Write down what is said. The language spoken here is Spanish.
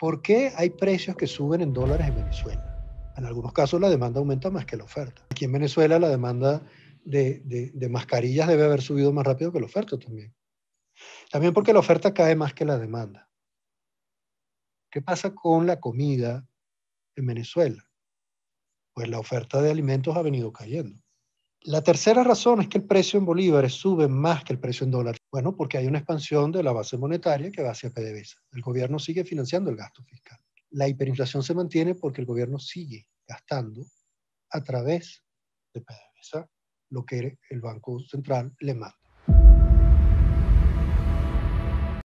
¿Por qué hay precios que suben en dólares en Venezuela? En algunos casos la demanda aumenta más que la oferta. Aquí en Venezuela la demanda de, mascarillas debe haber subido más rápido que la oferta también. También porque la oferta cae más que la demanda. ¿Qué pasa con la comida en Venezuela? Pues la oferta de alimentos ha venido cayendo. La tercera razón es que el precio en bolívares sube más que el precio en dólares. Bueno, porque hay una expansión de la base monetaria que va hacia PDVSA. El gobierno sigue financiando el gasto fiscal. La hiperinflación se mantiene porque el gobierno sigue gastando a través de PDVSA lo que el Banco Central le manda.